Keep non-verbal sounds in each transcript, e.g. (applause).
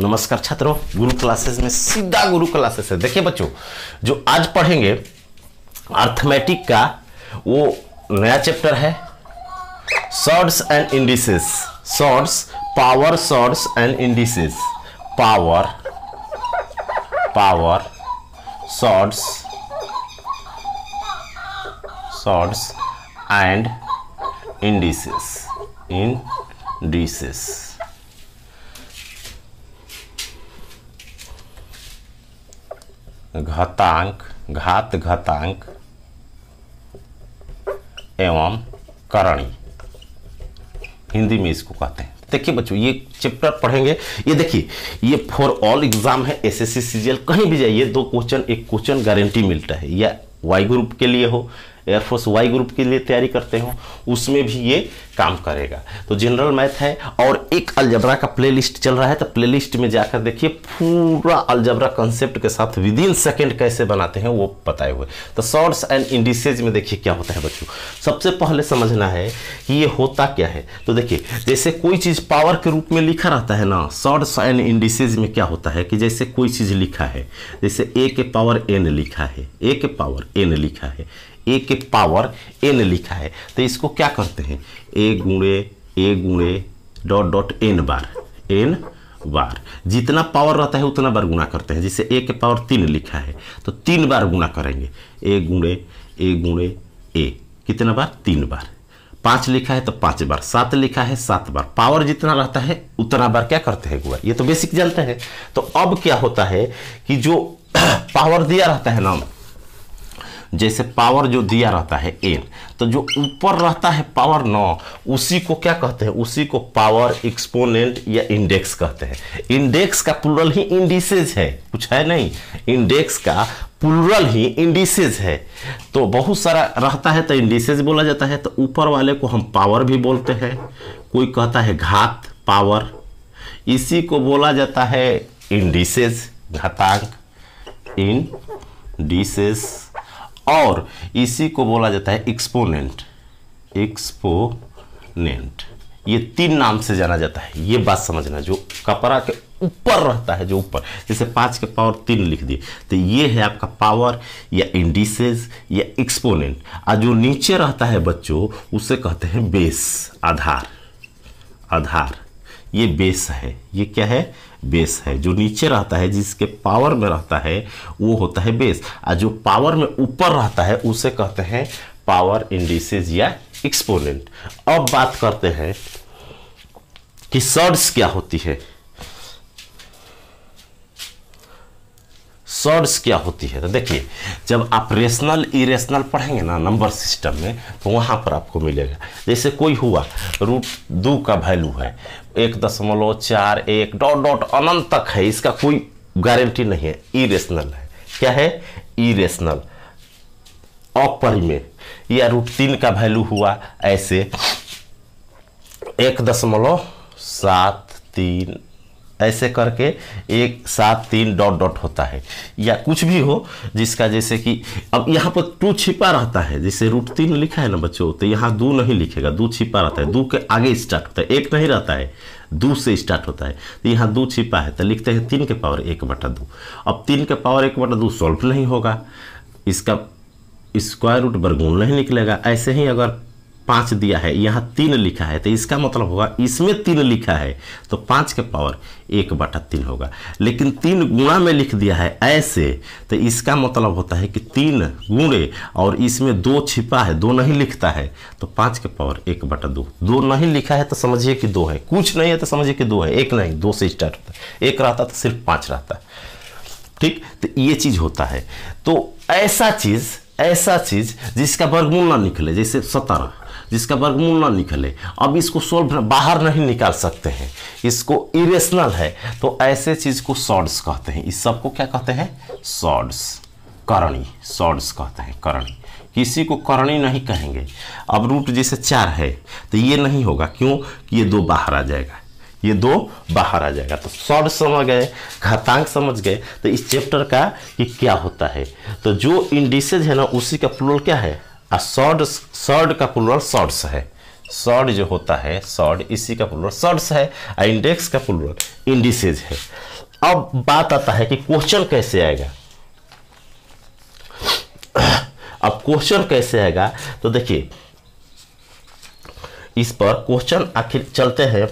नमस्कार छात्रों गुरु क्लासेस में सीधा गुरु क्लासेस है देखिए बच्चों जो आज पढ़ेंगे अर्थमेटिक का वो नया चैप्टर है surds and indices surds power surds and indices power power surds surds and indices indices घतांक घात घतांक एवं करणी हिंदी में इसको कहते हैं देखिए बच्चों ये चैप्टर पढ़ेंगे ये देखिए ये फॉर ऑल एग्जाम है एसएससी सीजीएल कहीं भी जाइए दो क्वेश्चन एक क्वेश्चन गारंटी मिलता है या वाई ग्रुप के लिए हो एयरफोर्स वाई ग्रुप के लिए तैयारी करते हो उसमें भी ये काम करेगा तो जनरल मैथ है और एक अलजबरा का प्लेलिस्ट चल रहा है तो प्लेलिस्ट में जाकर देखिए पूरा अलजबरा कंसेप्ट के साथ विद इन सेकेंड कैसे बनाते हैं वो बताए हुए तो शॉर्ट्स एंड इंडिसेज में देखिए क्या होता है बच्चों सबसे पहले समझना है कि ये होता क्या है तो देखिए जैसे कोई चीज़ पावर के रूप में लिखा रहता है ना शॉर्ट्स एंड इंडिसेज में क्या होता है कि जैसे कोई चीज़ लिखा है जैसे ए के पावर एन लिखा है ए के पावर एन लिखा है ए के पावर एन लिखा है तो इसको क्या करते हैं ए गुणे ए गुणे डॉट डॉट एन बार एन बार जितना पावर रहता है उतना बार गुणा करते हैं जैसे ए के पावर तीन लिखा है तो तीन बार गुणा करेंगे ए गुणे ए गुणे ए कितना बार तीन बार पाँच लिखा है तो पाँच बार सात लिखा है सात बार पावर जितना रहता है उतना बार क्या करते हैं गुआ ये तो बेसिक जानते हैं तो अब क्या होता है कि जो पावर (coughs) दिया रहता है ना जैसे पावर जो दिया रहता है एन तो जो ऊपर रहता है पावर नौ उसी को क्या कहते हैं उसी को पावर एक्सपोनेंट या इंडेक्स कहते हैं इंडेक्स का प्लूरल ही इंडिसेज है कुछ है नहीं इंडेक्स का प्लूरल ही इंडिसेज है तो बहुत सारा रहता है तो इंडिसेज बोला जाता है तो ऊपर वाले को हम पावर भी बोलते हैं कोई कहता है घात पावर इसी को बोला जाता है इंडिसेज घातांक इन डिसेस और इसी को बोला जाता है एक्सपोनेंट एक्सपोनेंट ये तीन नाम से जाना जाता है ये बात समझना जो कपड़ा के ऊपर रहता है जो ऊपर जैसे पाँच के पावर तीन लिख दिए तो ये है आपका पावर या इंडिसेज या एक्सपोनेंट और जो नीचे रहता है बच्चों उसे कहते हैं बेस आधार आधार ये बेस है ये क्या है बेस है जो नीचे रहता है जिसके पावर में रहता है वो होता है बेस और जो पावर में ऊपर रहता है उसे कहते हैं पावर इंडिसेज या एक्सपोनेंट अब बात करते हैं कि सर्ड्स क्या होती है सर्ड्स क्या होती है तो देखिए जब आप रेशनल इरेशनल पढ़ेंगे ना नंबर सिस्टम में तो वहाँ पर आपको मिलेगा जैसे कोई हुआ रूट दो का वैल्यू है एक दशमलव चार एक डॉट डॉट अनंत तक है इसका कोई गारंटी नहीं है इरेशनल है क्या है इरेशनल अपरिमेय या रूट तीन का वैल्यू हुआ ऐसे एक दशमलव सात तीन ऐसे करके एक सात तीन डॉट डॉट होता है या कुछ भी हो जिसका जैसे कि अब यहाँ पर टू छिपा रहता है जैसे रूट तीन लिखा है ना बच्चों तो यहाँ दो नहीं लिखेगा दो छिपा रहता है दो के आगे स्टार्ट होता है एक नहीं रहता है दो से स्टार्ट होता है तो यहाँ दो छिपा है तो लिखते हैं तीन के पावर एक बटा दो अब तीन के पावर एक बटा दो सॉल्व नहीं होगा इसका स्क्वायर रूट वर्गमूल नहीं निकलेगा ऐसे ही अगर पाँच दिया है यहाँ तीन लिखा है तो इसका मतलब होगा इसमें तीन लिखा है तो पाँच के पावर एक बटा तीन होगा लेकिन तीन गुणा में लिख दिया है ऐसे तो इसका मतलब होता है कि तीन गुणे और इसमें दो छिपा है दो नहीं लिखता है तो पाँच के पावर एक बटा दो दो नहीं लिखा है तो समझिए कि दो है कुछ नहीं है तो समझिए कि दो है एक नहीं दो से स्टार्ट होता है एक रहता तो सिर्फ पाँच रहता ठीक तो ये चीज़ होता है तो ऐसा चीज़ ऐसा चीज़ जिसका वर्गमूल ना निकले जैसे सत्रह जिसका वर्गमूल ना निकले अब इसको सोल्व बाहर नहीं निकाल सकते हैं इसको इरेशनल है तो ऐसे चीज़ को शॉर्ट्स कहते हैं इस सब को क्या कहते हैं शॉर्ट्स करणी शॉर्ट्स कहते हैं करणी किसी को करणी नहीं कहेंगे अब रूट जैसे चार है तो ये नहीं होगा क्यों ये दो बाहर आ जाएगा ये दो बाहर आ जाएगा तो शॉर्ट समझ गए घातांक समझ गए तो इस चैप्टर का कि क्या होता है तो जो इंडिसेज है ना उसी का प्लोल क्या है आ शॉर्ड शॉर्ड का प्लूरल शॉर्ट्स है शॉर्ड जो होता है शॉर्ड इसी का प्लूरल शॉर्ट्स है और इंडेक्स का प्लूरल इंडिसेज है अब बात आता है कि क्वेश्चन कैसे आएगा अब क्वेश्चन कैसे आएगा तो देखिए इस पर क्वेश्चन आखिर चलते हैं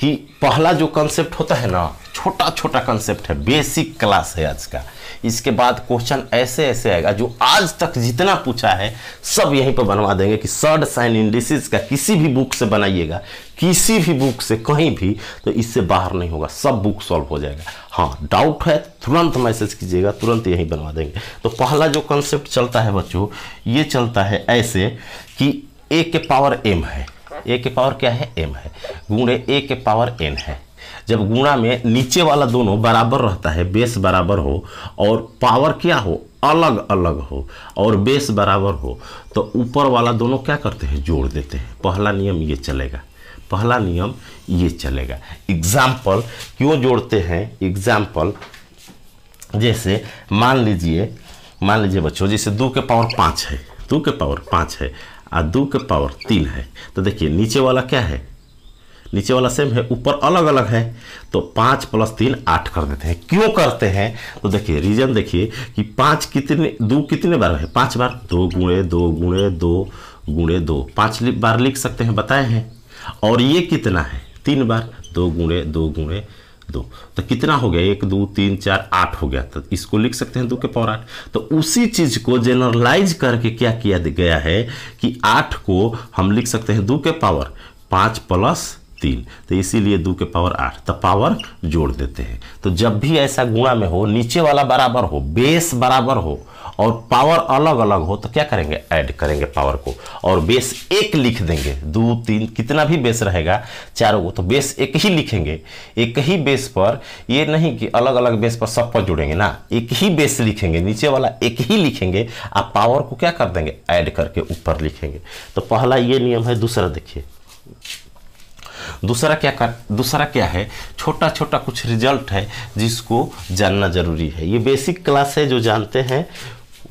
कि पहला जो कंसेप्ट होता है ना छोटा छोटा कंसेप्ट है बेसिक क्लास है आज का इसके बाद क्वेश्चन ऐसे ऐसे आएगा जो आज तक जितना पूछा है सब यहीं पर बनवा देंगे कि सर्ड साइन इंडिसिस का किसी भी बुक से बनाइएगा किसी भी बुक से कहीं भी तो इससे बाहर नहीं होगा सब बुक सॉल्व हो जाएगा हाँ डाउट है तुरंत मैसेज कीजिएगा तुरंत यहीं बनवा देंगे तो पहला जो कंसेप्ट चलता है बच्चों ये चलता है ऐसे कि ए के पावर एम है ए के पावर क्या है एम है गुणे ए के पावर एन है जब गुणा में नीचे वाला दोनों बराबर रहता है बेस बराबर हो और पावर क्या हो अलग अलग हो और बेस बराबर हो तो ऊपर वाला दोनों क्या करते हैं जोड़ देते हैं पहला नियम ये चलेगा पहला नियम ये चलेगा एग्जाम्पल क्यों जोड़ते हैं एग्जाम्पल जैसे मान लीजिए मान लीजिए बच्चों जैसे दो के पावर पाँच है दो के पावर पाँच है और दो के पावर तीन है तो देखिए नीचे वाला क्या है नीचे वाला सेम है ऊपर अलग अलग है तो पाँच प्लस तीन आठ कर देते हैं क्यों करते हैं तो देखिए रीजन देखिए कि पाँच कितने दो कितने बार है पाँच बार दो गुणे दो गुणे दो गुणे दो पाँच बार लिख सकते हैं बताए हैं और ये कितना है तीन बार दो गुणे दो गुणे दो तो कितना हो गया एक दो तीन चार आठ हो गया तो इसको लिख सकते हैं दो के पावर आठ तो उसी चीज को जनरलाइज करके क्या किया गया है कि आठ को हम लिख सकते हैं दो के पावर पाँच प्लस तीन तो इसीलिए दो के पावर आठ तो पावर जोड़ देते हैं तो जब भी ऐसा गुणा में हो नीचे वाला बराबर हो बेस बराबर हो और पावर अलग अलग हो तो क्या करेंगे ऐड करेंगे पावर को और बेस एक लिख देंगे दो तीन कितना भी बेस रहेगा चारों को तो बेस एक ही लिखेंगे एक ही बेस पर ये नहीं कि अलग अलग बेस पर सब पर जुड़ेंगे ना एक ही बेस लिखेंगे नीचे वाला एक ही लिखेंगे आप पावर को क्या कर देंगे ऐड करके ऊपर लिखेंगे तो पहला ये नियम है दूसरा देखिए दूसरा क्या कर दूसरा क्या है छोटा छोटा कुछ रिजल्ट है जिसको जानना ज़रूरी है ये बेसिक क्लास है जो जानते हैं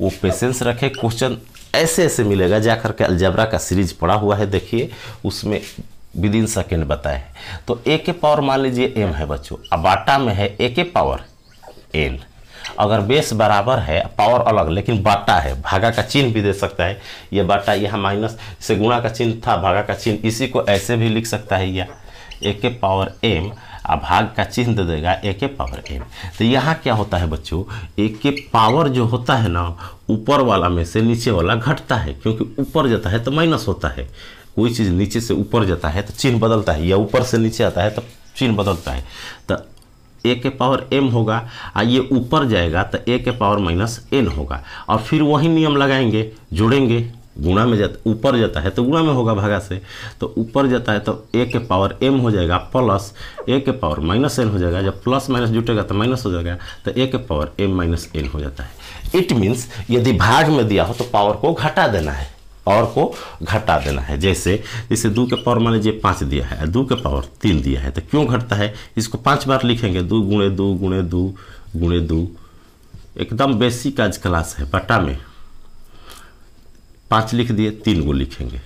वो पेशेंस रखें क्वेश्चन ऐसे ऐसे मिलेगा जा करके अलजबरा का सीरीज पड़ा हुआ है देखिए उसमें विद इन सेकेंड बताए तो ए के पावर मान लीजिए एम है बच्चों अब में है ए के पावर एन अगर बेस बराबर है पावर अलग लेकिन बाटा है भागा का चिन्ह भी दे सकता है ये बाटा यहाँ माइनस से गुणा का चिन्ह था भागा का चिन्ह इसी को ऐसे भी लिख सकता है यह ए के पावर एम आ भाग का चिन्ह दे देगा ए के पावर एम तो यहाँ क्या होता है बच्चों ए के पावर जो होता है ना ऊपर वाला में से नीचे वाला घटता है क्योंकि ऊपर जाता है तो माइनस होता है कोई चीज़ नीचे से ऊपर जाता है तो चिन्ह बदलता है या ऊपर से नीचे आता है तो चिन्ह बदलता है तो ए के पावर एम होगा और ये ऊपर जाएगा तो ए के पावर माइनस एन होगा और फिर वही नियम लगाएंगे जुड़ेंगे गुणा में जाता ऊपर जाता है तो गुणा में होगा भागा से तो ऊपर जाता है तो ए के पावर एम हो जाएगा प्लस ए के पावर माइनस एन हो जाएगा जब प्लस माइनस जुटेगा तो माइनस हो जाएगा तो ए के पावर एम माइनस एन हो जाता है इट मीन्स यदि भाग में दिया हो तो पावर को घटा देना है और को घटा देना है जैसे जैसे दो के पावर मान लीजिए पाँच दिया है दो के पावर तीन दिया है तो क्यों घटता है इसको पाँच बार लिखेंगे दो गुणे दो गुणे दो गुणे दो एकदम बेसिक आज क्लास है बटा में पाँच लिख दिए तीन गो लिखेंगे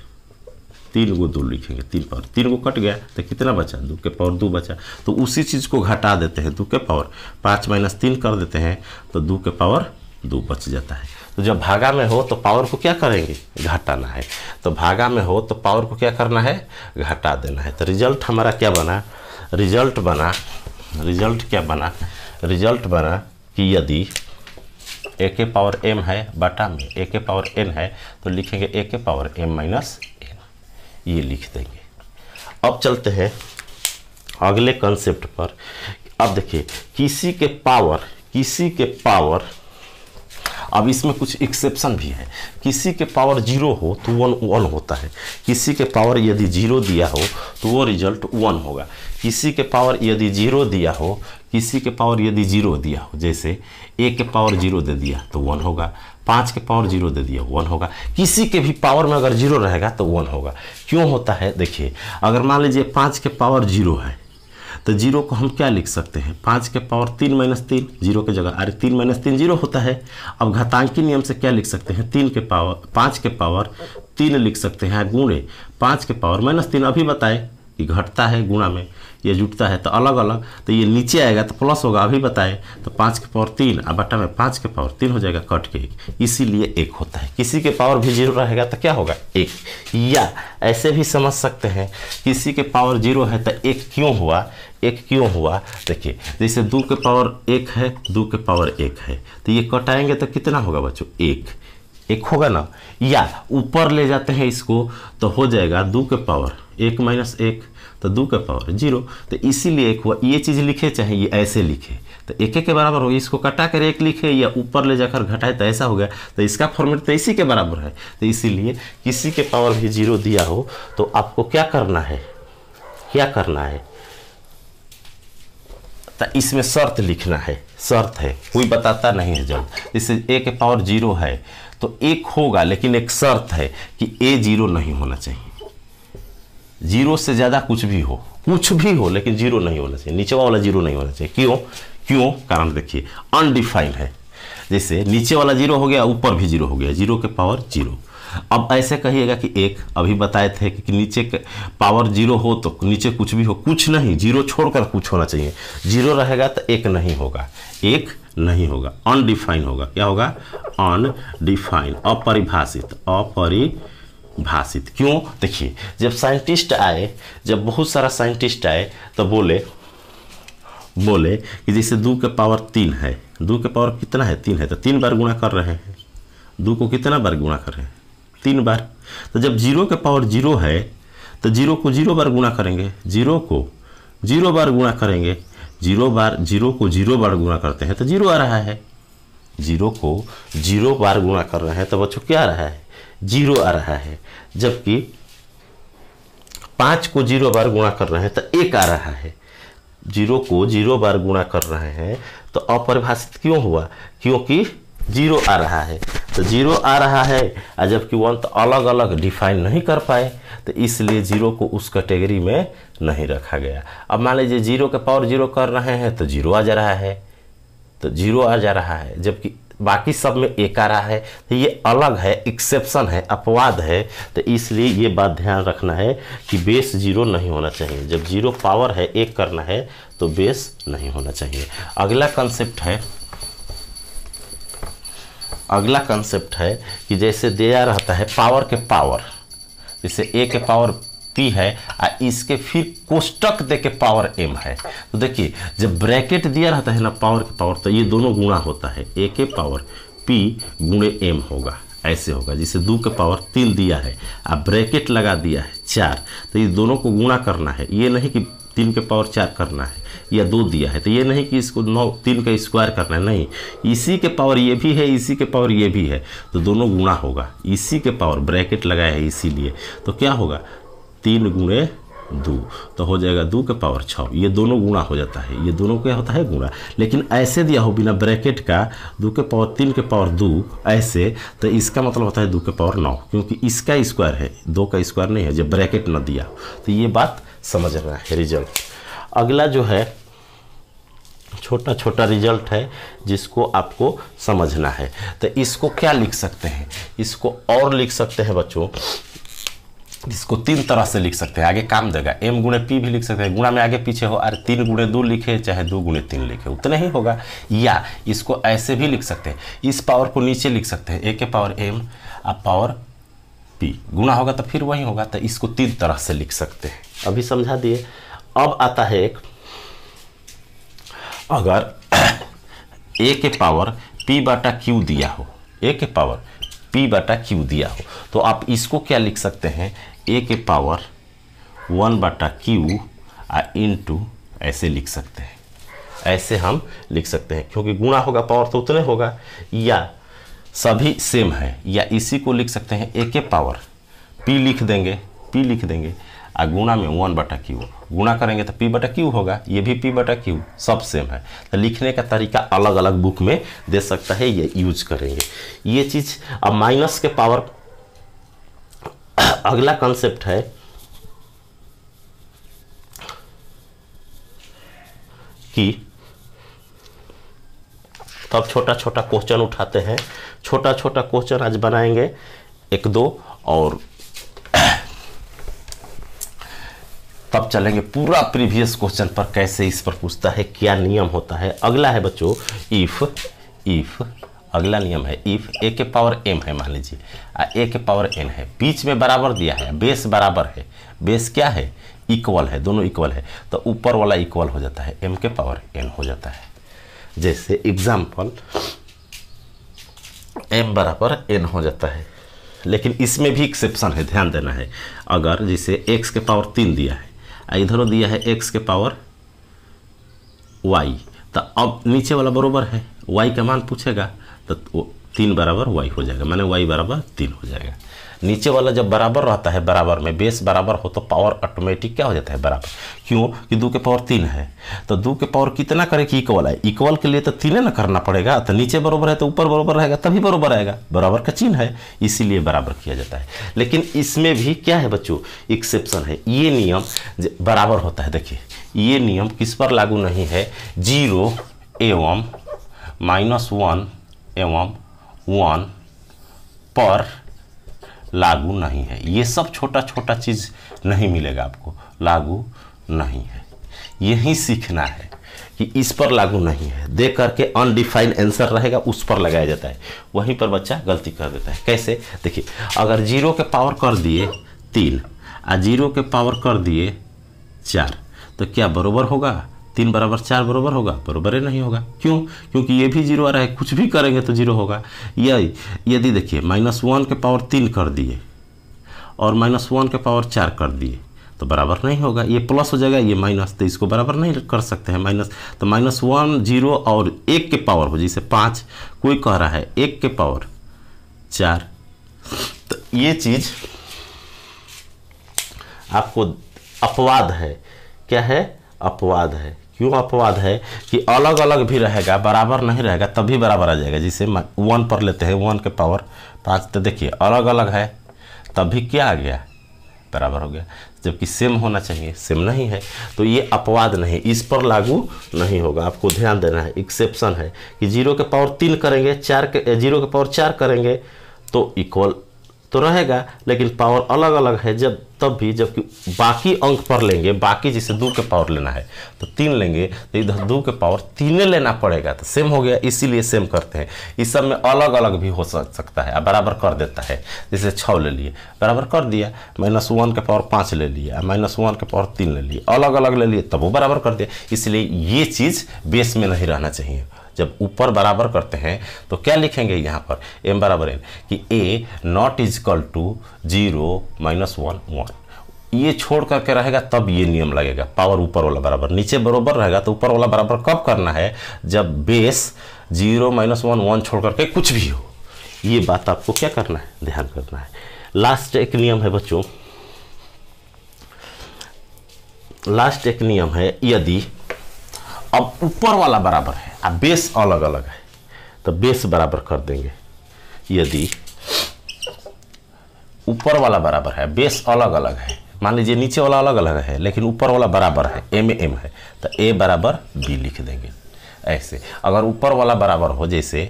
तीन गो दो लिखेंगे तीन पावर तीन गो कट गया तो कितना बचा दो के पावर दो बचा तो उसी चीज़ को घटा देते हैं दो के पावर पाँच माइनस तीन कर देते हैं तो दो के पावर दो बच जाता है तो जब भागा में हो तो पावर को क्या करेंगे घटाना है तो भागा में हो तो पावर को क्या करना है घटा देना है तो रिजल्ट हमारा क्या बना रिजल्ट बना रिजल्ट क्या बना रिजल्ट बना कि यदि ए के पावर एम है बटा में ए के पावर एन है तो लिखेंगे ए के पावर एम माइनस एन ये लिख देंगे अब चलते हैं अगले कंसेप्ट पर अब देखिए किसी के पावर किसी के पावर अब इसमें कुछ एक्सेप्शन भी है किसी के पावर जीरो हो तो वन वन होता है किसी के पावर यदि जीरो दिया हो तो वो रिजल्ट वन होगा किसी के पावर यदि जीरो दिया हो किसी के पावर यदि जीरो दिया हो जैसे एक के पावर जीरो दे दिया तो वन होगा पाँच के पावर जीरो दे दिया वन होगा किसी के भी पावर में अगर जीरो रहेगा तो वन होगा क्यों होता है देखिए अगर मान लीजिए पाँच के पावर जीरो है तो जीरो को हम क्या लिख सकते हैं पाँच के पावर तीन माइनस तीन जीरो के जगह अरे तीन माइनस तीन जीरो होता है अब घातांकी नियम से क्या लिख सकते हैं तीन के पावर पाँच के पावर तीन लिख सकते हैं गुणे पाँच के पावर माइनस तीन अभी बताए कि घटता है गुणा में ये जुटता है तो अलग अलग तो ये नीचे आएगा तो प्लस होगा अभी बताए तो पाँच के पावर तीन और बट्टा में पाँच के पावर तीन हो जाएगा कट के एक इसीलिए एक होता है किसी के पावर भी जीरो रहेगा तो क्या होगा एक या ऐसे भी समझ सकते हैं किसी के पावर जीरो है तो एक क्यों हुआ एक क्यों हुआ देखिए जैसे दो के पावर एक है दो के पावर एक है तो ये कट आएंगे तो कितना होगा बच्चों एक एक होगा ना या ऊपर ले जाते हैं इसको तो हो जाएगा दो के पावर एक माइनस एक तो दो का पावर जीरो तो इसीलिए एक हुआ ये चीज़ लिखे चाहे ये ऐसे लिखे तो एक के बराबर होगी इसको कटा कर एक लिखे या ऊपर ले जाकर घटाए तो ऐसा हो गया तो इसका फॉर्मेट तो इसी के बराबर है तो इसीलिए किसी के पावर भी जीरो दिया हो तो आपको क्या करना है क्या करना है तो इसमें शर्त लिखना है शर्त है कोई बताता नहीं है जब इससे ए के पावर जीरो है तो एक होगा लेकिन एक शर्त है कि ए जीरो नहीं होना चाहिए जीरो से ज़्यादा कुछ भी हो कुछ भी हो लेकिन जीरो नहीं होना चाहिए नीचे वाला जीरो नहीं होना चाहिए क्यों क्यों कारण देखिए अनडिफाइंड है जैसे नीचे वाला जीरो हो गया ऊपर भी जीरो हो गया जीरो के पावर जीरो अब ऐसे कहिएगा कि एक अभी बताए थे कि, कि नीचे पावर जीरो हो तो नीचे कुछ भी हो कुछ नहीं जीरो छोड़कर कुछ होना चाहिए जीरो रहेगा तो एक नहीं होगा एक नहीं होगा अनडिफाइन होगा क्या होगा अनडिफाइन अपरिभाषित अपरि भाषित क्यों देखिए जब साइंटिस्ट आए जब बहुत सारा साइंटिस्ट आए तो बोले बोले कि जैसे दो के पावर तीन है दो के पावर कितना है तीन है तो तीन बार गुणा कर रहे हैं दो को कितना बार गुणा कर रहे हैं तीन बार तो जब जीरो के पावर जीरो है तो जीरो को जीरो बार गुणा करेंगे जीरो को जीरो बार गुणा करेंगे जीरो बार जीरो को जीरो बार गुणा करते हैं तो जीरो आ रहा है जीरो को जीरो बार गुणा कर रहे हैं तो बच्चों क्या आ रहा है जीरो आ रहा है जबकि पाँच को जीरो बार गुणा कर रहे हैं तो एक आ रहा है जीरो को जीरो बार गुणा कर रहे हैं तो अपरिभाषित क्यों हुआ क्योंकि जीरो आ रहा है तो जीरो आ रहा है और जबकि वन तो अलग अलग डिफाइन नहीं कर पाए तो इसलिए जीरो को उस कैटेगरी में नहीं रखा गया अब मान लीजिए जीरो के पावर जीरो कर रहे हैं तो जीरो आ जा रहा है तो जीरो आ जा रहा है जबकि बाकी सब में एक आ रहा है तो ये अलग है एक्सेप्शन है अपवाद है तो इसलिए ये बात ध्यान रखना है कि बेस जीरो नहीं होना चाहिए जब जीरो पावर है एक करना है तो बेस नहीं होना चाहिए अगला कंसेप्ट है अगला कंसेप्ट है कि जैसे दिया रहता है पावर के पावर जैसे ए के पावर शक्ति है आ इसके फिर कोष्टक दे के पावर एम है तो देखिए जब ब्रैकेट दिया रहता है ना पावर के पावर तो ये दोनों गुणा होता है ए के पावर पी गुणे एम होगा ऐसे होगा जिसे दो के पावर तीन दिया है अब ब्रैकेट लगा दिया है चार तो ये दोनों को गुणा करना है ये नहीं कि तीन के पावर चार करना है या दो दिया है तो ये नहीं कि इसको नौ तीन का स्क्वायर करना है नहीं इसी के पावर ये भी है इसी के पावर ये भी है तो दोनों गुणा होगा इसी के पावर ब्रैकेट लगाया है इसीलिए तो क्या होगा तीन गुणे दो तो हो जाएगा दो के पावर छः ये दोनों गुणा हो जाता है ये दोनों क्या होता है गुणा लेकिन ऐसे दिया हो बिना ब्रैकेट का दो के पावर तीन के पावर दो ऐसे तो इसका मतलब होता है दो के पावर नौ क्योंकि इसका स्क्वायर है दो का स्क्वायर नहीं है जब ब्रैकेट ना दिया तो ये बात समझना है रिजल्ट अगला जो है छोटा छोटा रिजल्ट है जिसको आपको समझना है तो इसको क्या लिख सकते हैं इसको और लिख सकते हैं बच्चों इसको तीन तरह से लिख सकते हैं आगे काम देगा एम गुणे पी भी लिख सकते हैं गुणा में आगे पीछे हो और तीन गुणे दो लिखे चाहे दो गुणे तीन लिखे उतना ही होगा या इसको ऐसे भी लिख सकते हैं इस पावर को नीचे लिख सकते हैं ए के पावर एम और पावर पी गुणा होगा तो फिर वही होगा तो इसको तीन तरह से लिख सकते हैं अभी समझा दिए अब आता है एक अगर ए (coughs) के पावर पी बाटा क्यू दिया हो ए के पावर पी बाटा क्यू दिया हो तो आप इसको क्या लिख सकते हैं ए के पावर वन बटा क्यू आ इन टू ऐसे लिख सकते हैं ऐसे हम लिख सकते हैं क्योंकि गुणा होगा पावर तो उतने होगा या सभी सेम है या इसी को लिख सकते हैं ए के पावर पी लिख देंगे पी लिख देंगे आ गुणा में वन बटा क्यू गुणा करेंगे तो पी बटा क्यू होगा ये भी पी बटा क्यू सब सेम है तो लिखने का तरीका अलग अलग बुक में दे सकता है ये यूज करेंगे ये चीज़ अब माइनस के पावर अगला कॉन्सेप्ट है कि तो अब छोटा छोटा क्वेश्चन उठाते हैं छोटा छोटा क्वेश्चन आज बनाएंगे एक दो और तब चलेंगे पूरा प्रीवियस क्वेश्चन पर कैसे इस पर पूछता है क्या नियम होता है अगला है बच्चों इफ़ इफ़ अगला नियम है इफ ए के पावर एम है मान लीजिए आ ए के पावर एन है बीच में बराबर दिया है बेस बराबर है बेस क्या है इक्वल है दोनों इक्वल है तो ऊपर वाला इक्वल हो जाता है एम के पावर एन हो जाता है जैसे एग्जाम्पल एम बराबर एन हो जाता है लेकिन इसमें भी एक्सेप्शन है ध्यान देना है अगर जिसे एक्स के पावर तीन दिया है इधरों दिया है एक्स के पावर वाई तो अब नीचे वाला बराबर है वाई का मान पूछेगा तो तीन बराबर वाई हो जाएगा मैंने वाई बराबर तीन हो जाएगा नीचे वाला जब बराबर रहता है बराबर में बेस बराबर हो तो पावर ऑटोमेटिक क्या हो जाता है बराबर क्यों कि दो के पावर तीन है तो दो के पावर कितना करे कि इक्वल है इक्वल के लिए तो तीन ना करना पड़ेगा तो नीचे बराबर है तो ऊपर बराबर रहेगा तभी बराबर आएगा बराबर का चिन्ह है इसीलिए बराबर किया जाता है लेकिन इसमें भी क्या है बच्चों एक्सेप्शन है ये नियम बराबर होता है देखिए ये नियम किस पर लागू नहीं है जीरो एवं माइनस वन एवं वन पर लागू नहीं है ये सब छोटा छोटा चीज़ नहीं मिलेगा आपको लागू नहीं है यही सीखना है कि इस पर लागू नहीं है देख करके अनडिफाइंड आंसर रहेगा उस पर लगाया जाता है वहीं पर बच्चा गलती कर देता है कैसे देखिए अगर जीरो के पावर कर दिए तीन आ जीरो के पावर कर दिए चार तो क्या बराबर होगा तीन बराबर चार बराबर होगा बराबर ही नहीं होगा क्यों क्योंकि ये भी जीरो आ रहा है कुछ भी करेंगे तो जीरो होगा यही यदि देखिए माइनस वन के पावर तीन कर दिए और माइनस वन के पावर चार कर दिए तो बराबर नहीं होगा ये प्लस हो जाएगा ये माइनस तो इसको बराबर नहीं कर सकते हैं माइनस तो माइनस वन जीरो और एक के पावर हो जैसे पाँच कोई कह रहा है एक के पावर चार तो ये चीज़ आपको अपवाद है क्या है अपवाद है क्यों अपवाद है कि अलग अलग भी रहेगा बराबर नहीं रहेगा तभी बराबर आ जाएगा जिसे वन पर लेते हैं वन के पावर पाँच तो देखिए अलग अलग है तभी क्या आ गया बराबर हो गया जबकि सेम होना चाहिए सेम नहीं है तो ये अपवाद नहीं इस पर लागू नहीं होगा आपको ध्यान देना है एक्सेप्शन है कि जीरो के पावर तीन करेंगे चार के जीरो के पावर चार करेंगे तो इक्वल तो रहेगा लेकिन पावर अलग अलग है जब तब भी जबकि बाकी अंक पर लेंगे बाकी जैसे दो के पावर लेना है तो तीन लेंगे तो इधर दो के पावर तीन लेना पड़ेगा तो सेम हो गया इसीलिए सेम करते हैं इस सब में अलग अलग भी हो सकता है बराबर कर देता है जैसे छः ले लिए बराबर कर दिया माइनस वन के पावर पाँच ले लिए माइनस वन के पावर तीन ले लिए अलग अलग ले लिए तब वो बराबर कर दिया इसलिए ये चीज़ बेस में नहीं रहना चाहिए जब ऊपर बराबर करते हैं तो क्या लिखेंगे यहाँ पर एम बराबर एन कि A not equal to zero minus one one ये छोड़ करके रहेगा तब ये नियम लगेगा पावर ऊपर वाला बराबर नीचे बराबर रहेगा तो ऊपर वाला बराबर कब करना है जब base zero minus one one छोड़ करके कुछ भी हो ये बात आपको क्या करना है ध्यान करना है लास्ट एक नियम है बच्चों लास्ट एक नियम है यदि अब ऊपर वाला बराबर है अब बेस अलग अलग है तो बेस बराबर कर देंगे यदि ऊपर वाला बराबर है बेस अलग अलग है मान लीजिए नीचे वाला अलग अलग है लेकिन ऊपर वाला बराबर है एम एम है तो ए बराबर बी लिख देंगे ऐसे अगर ऊपर वाला बराबर हो जैसे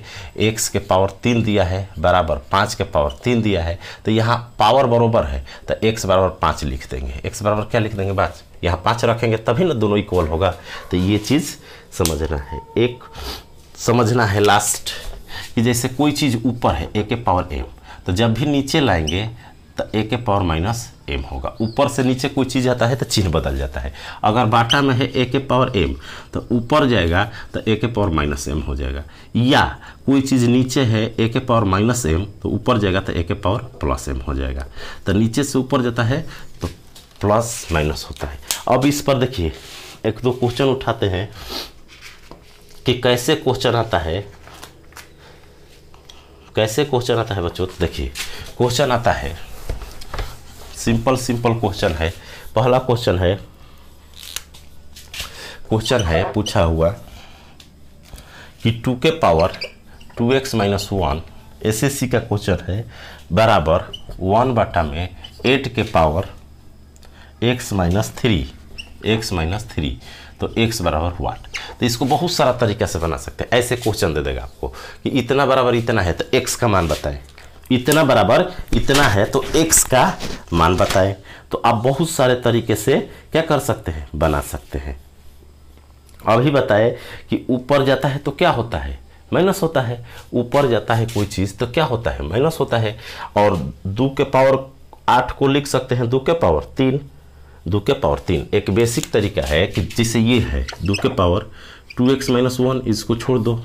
एक्स के पावर तीन दिया है बराबर पाँच के पावर तीन दिया है तो यहाँ पावर बराबर है तो एक्स बराबर पाँच लिख देंगे एक्स बराबर क्या लिख देंगे पाँच यहाँ पाँच रखेंगे तभी ना दोनों इक्वल होगा तो ये चीज़ समझना है एक समझना है लास्ट कि जैसे कोई चीज़ ऊपर है ए के पावर एम तो जब भी नीचे लाएंगे तो ए के पावर माइनस एम होगा ऊपर से नीचे कोई चीज़ आता है तो चिन्ह बदल जाता है अगर बाटा में है ए के पावर एम तो ऊपर जाएगा तो ए के पावर माइनस एम हो जाएगा या कोई चीज़ नीचे है ए के पावर माइनस एम तो ऊपर जाएगा तो ए के पावर प्लस एम हो जाएगा तो नीचे से ऊपर जाता है तो प्लस माइनस होता है अब इस पर देखिए एक दो क्वेश्चन उठाते हैं कि कैसे क्वेश्चन आता है कैसे क्वेश्चन आता है बच्चों देखिए क्वेश्चन आता है सिंपल सिंपल क्वेश्चन है पहला क्वेश्चन है क्वेश्चन है पूछा हुआ कि टू के power two x minus one S S C का क्वेश्चन है बराबर वन बाटा में एट के power x minus three x minus three तो एक्स बराबर वाट तो इसको बहुत सारा तरीके से बना सकते हैं ऐसे क्वेश्चन दे देगा आपको कि इतना बराबर इतना है तो एक्स का मान बताएं इतना बराबर इतना है तो एक्स का मान बताएं तो आप बहुत सारे तरीके से क्या कर सकते हैं बना सकते हैं अभी बताए कि ऊपर जाता है तो क्या होता है माइनस होता है ऊपर जाता है कोई चीज़ तो क्या होता है माइनस होता है और दो के पावर आठ को लिख सकते हैं दो के पावर तीन दो के पावर तीन एक बेसिक तरीका है कि जैसे ये है दो के power two x minus one इसको छोड़ दो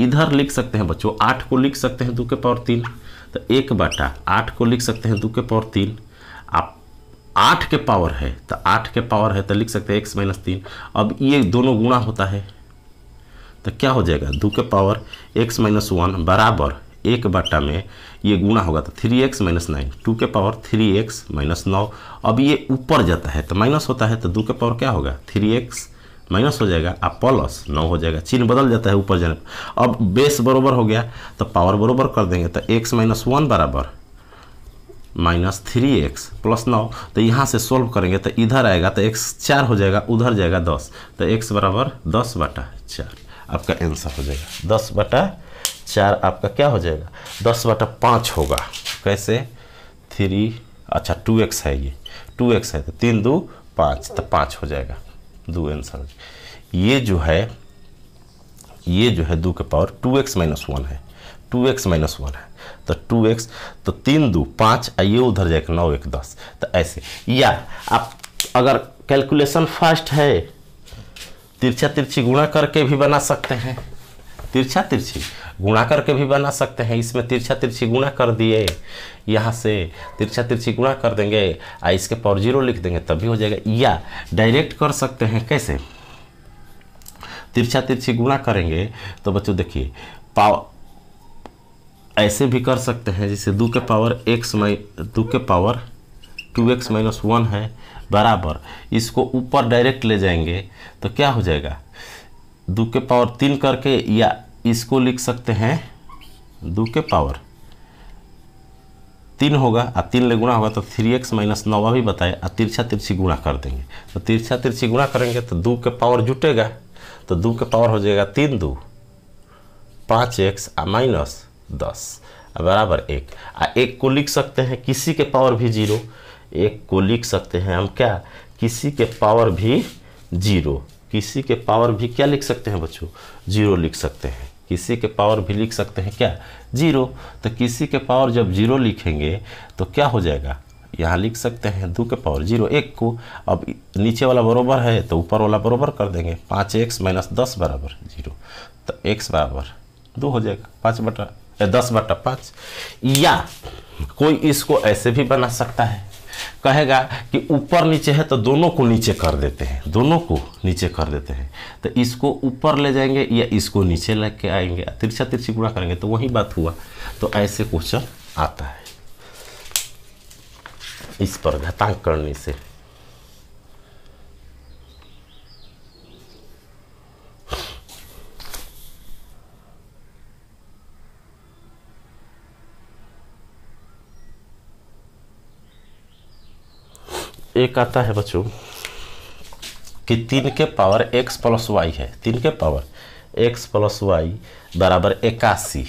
इधर लिख सकते हैं बच्चों आठ को लिख सकते हैं दो के पावर तीन तो एक बाटा आठ को लिख सकते हैं दो के पावर तीन आप आठ के पावर है तो आठ के पावर है तो लिख सकते हैं एक्स माइनस तीन अब ये दोनों गुणा होता है तो क्या हो जाएगा दो के पावर एक्स माइनस वन बराबर एक बट्टा में ये गुणा होगा तो three x minus nine two के पावर थ्री एक्स माइनस नौ अब ये ऊपर जाता है तो माइनस होता है तो दो के पावर क्या होगा थ्री एक्स माइनस हो जाएगा अब प्लस नौ हो जाएगा चिन्ह बदल जाता है ऊपर जाने पर अब बेस बराबर हो गया तो पावर बराबर कर देंगे तो एक्स माइनस वन बराबर माइनस थ्री एक्स प्लस नौ तो यहाँ से सोल्व करेंगे तो इधर आएगा तो एक्स चार हो जाएगा उधर जाएगा दस तो एक्स बराबर दस बटा चार आपका आंसर हो जाएगा दस बटा चार आपका क्या हो जाएगा दस बटा पाँच होगा कैसे थ्री अच्छा टू एक्स है ये टू एक्स है तो तीन दो पाँच तो पाँच हो जाएगा दो आंसर हो जाएगा ये जो है ये जो है दो के power two x minus one है टू एक्स माइनस वन है तो टू एक्स तो तीन दो पाँच और ये उधर जाएगा नौ एक दस तो ऐसे या आप अगर कैलकुलेशन फास्ट है तिरछा तिरछी गुणा करके भी बना सकते हैं तिरछा तिरछी गुणा करके भी बना सकते हैं इसमें तिरछा तिरछी गुणा कर दिए यहाँ से तिरछा तिरछी गुणा कर देंगे आ इसके पावर जीरो लिख देंगे तब भी हो जाएगा या डायरेक्ट कर सकते हैं कैसे तिरछा तिरछी गुणा करेंगे तो बच्चों देखिए पाव ऐसे भी कर सकते हैं जैसे दो के पावर एक्स माइ दो के power two x minus one है बराबर इसको ऊपर डायरेक्ट ले जाएंगे तो क्या हो जाएगा दो के पावर तीन करके या इसको लिख सकते हैं दो के पावर तीन होगा और तीन ले गुणा होगा तो थ्री एक्स माइनस नौवा भी बताए और तिरछा तिरछी गुणा कर देंगे तो तिरछा तिरछी गुणा करेंगे तो दो के पावर जुटेगा तो दो के पावर हो जाएगा तीन दो पाँच एक्स और माइनस दस बराबर एक आ एक को लिख सकते हैं किसी के पावर भी जीरो एक को लिख सकते हैं हम क्या किसी के पावर भी जीरो किसी के पावर भी क्या लिख सकते हैं बच्चों जीरो लिख सकते हैं किसी के पावर भी लिख सकते हैं क्या जीरो तो किसी के पावर जब जीरो लिखेंगे तो क्या हो जाएगा यहाँ लिख सकते हैं दो के पावर जीरो एक को अब नीचे वाला बराबर है तो ऊपर वाला बराबर कर देंगे पाँच एक्स माइनस दस बराबर जीरो तो एक्स बराबर दो हो जाएगा पाँच बटा दस बटा पाँच या कोई इसको ऐसे भी बना सकता है कहेगा कि ऊपर नीचे है तो दोनों को नीचे कर देते हैं दोनों को नीचे कर देते हैं तो इसको ऊपर ले जाएंगे या इसको नीचे लेके आएंगे तिरछा तिरछी गुणा करेंगे तो वही बात हुआ तो ऐसे क्वेश्चन आता है इस पर घटांक करने से एक आता है बच्चों कि तीन के पावर एक्स प्लस वाई है तीन के पावर एक्स प्लस वाई बराबर इक्यासी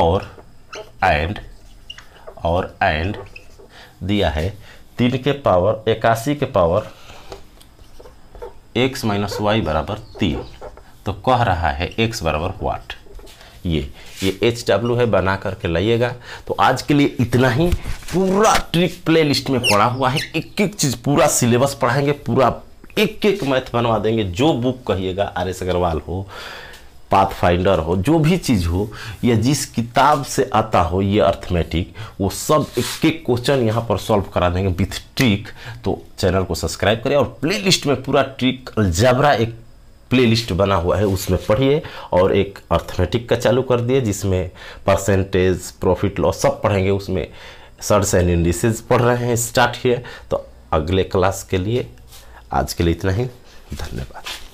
और एंड और एंड दिया है तीन के पावर इक्यासी के पावर एक्स माइनस वाई बराबर तीन तो कह रहा है एक्स बराबर वाट ये ये एच डब्ल्यू है बना करके लाइएगा तो आज के लिए इतना ही पूरा ट्रिक प्ले लिस्ट में पड़ा हुआ है एक एक चीज़ पूरा सिलेबस पढ़ाएंगे पूरा एक एक मैथ बनवा देंगे जो बुक कहिएगा आर एस अग्रवाल हो पाथ फाइंडर हो जो भी चीज़ हो या जिस किताब से आता हो ये अर्थमेटिक वो सब एक एक क्वेश्चन यहाँ पर सॉल्व करा देंगे विथ ट्रिक तो चैनल को सब्सक्राइब करें और प्लेलिस्ट में पूरा ट्रिक अलजबरा एक प्लेलिस्ट बना हुआ है उसमें पढ़िए और एक अर्थमेटिक का चालू कर दिए जिसमें परसेंटेज प्रॉफिट लॉस सब पढ़ेंगे उसमें सर्ड्स एंड इंडिसेज पढ़ रहे हैं स्टार्ट किए तो अगले क्लास के लिए आज के लिए इतना ही धन्यवाद